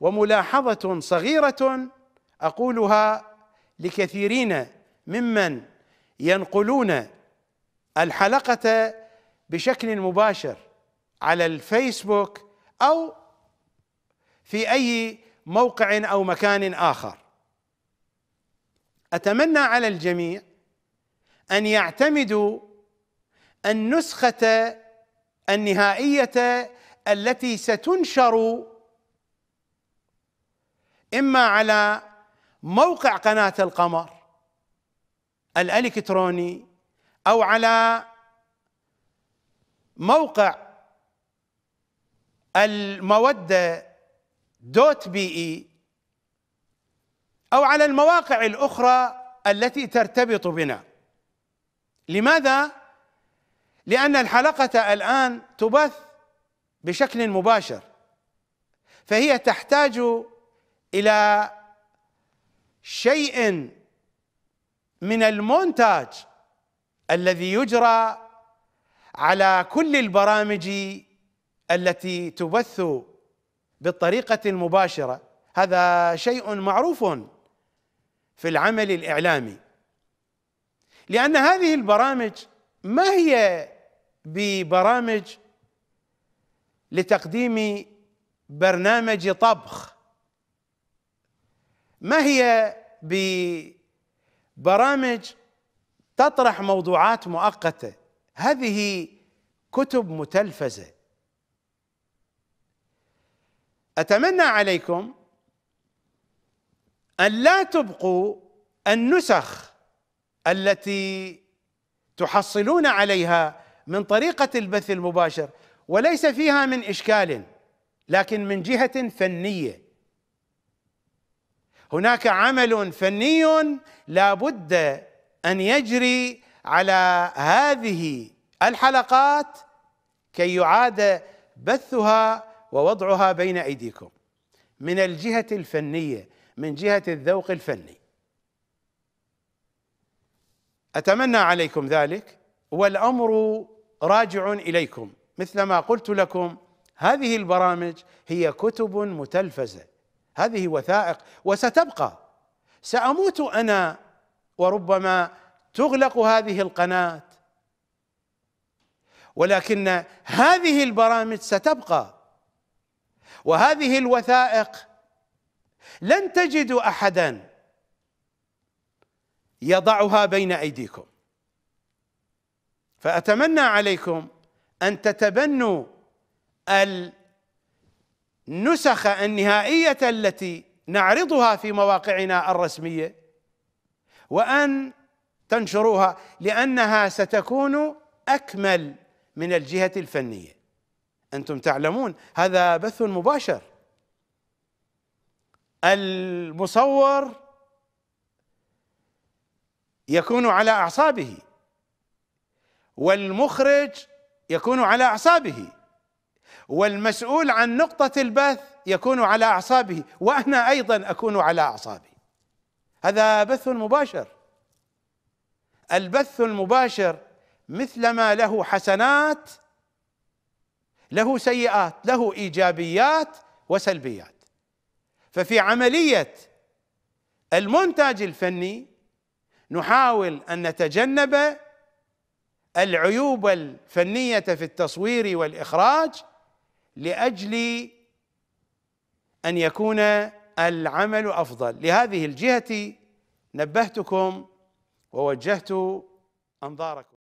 وملاحظه صغيره اقولها لكثيرين ممن ينقلون الحلقه بشكل مباشر على الفيسبوك او في اي موقع او مكان اخر اتمنى على الجميع ان يعتمدوا النسخه النهائيه التي ستنشر اما على موقع قناه القمر الالكتروني او على موقع الموده دوت بي اي او على المواقع الاخرى التي ترتبط بنا لماذا لان الحلقه الان تبث بشكل مباشر فهي تحتاج الى شيء من المونتاج الذي يجرى على كل البرامج التي تبث بالطريقه المباشره هذا شيء معروف في العمل الاعلامي لان هذه البرامج ما هي ببرامج لتقديم برنامج طبخ ما هي ببرامج تطرح موضوعات مؤقته هذه كتب متلفزه اتمنى عليكم ان لا تبقوا النسخ التي تحصلون عليها من طريقه البث المباشر وليس فيها من اشكال لكن من جهه فنيه هناك عمل فني لا بد ان يجري على هذه الحلقات كي يعاد بثها ووضعها بين ايديكم من الجهه الفنيه من جهه الذوق الفني اتمنى عليكم ذلك والامر راجع اليكم مثلما قلت لكم هذه البرامج هي كتب متلفزه هذه وثائق وستبقى سأموت أنا وربما تغلق هذه القناة ولكن هذه البرامج ستبقى وهذه الوثائق لن تجدوا احدا يضعها بين ايديكم فاتمنى عليكم ان تتبنوا ال النسخ النهائيه التي نعرضها في مواقعنا الرسميه وان تنشروها لانها ستكون اكمل من الجهه الفنيه انتم تعلمون هذا بث مباشر المصور يكون على اعصابه والمخرج يكون على اعصابه والمسؤول عن نقطة البث يكون على أعصابه وأنا أيضا أكون على أعصابي هذا بث مباشر البث المباشر مثلما له حسنات له سيئات له إيجابيات وسلبيات ففي عملية المونتاج الفني نحاول أن نتجنب العيوب الفنية في التصوير والإخراج لاجل ان يكون العمل افضل لهذه الجهه نبهتكم ووجهت انظاركم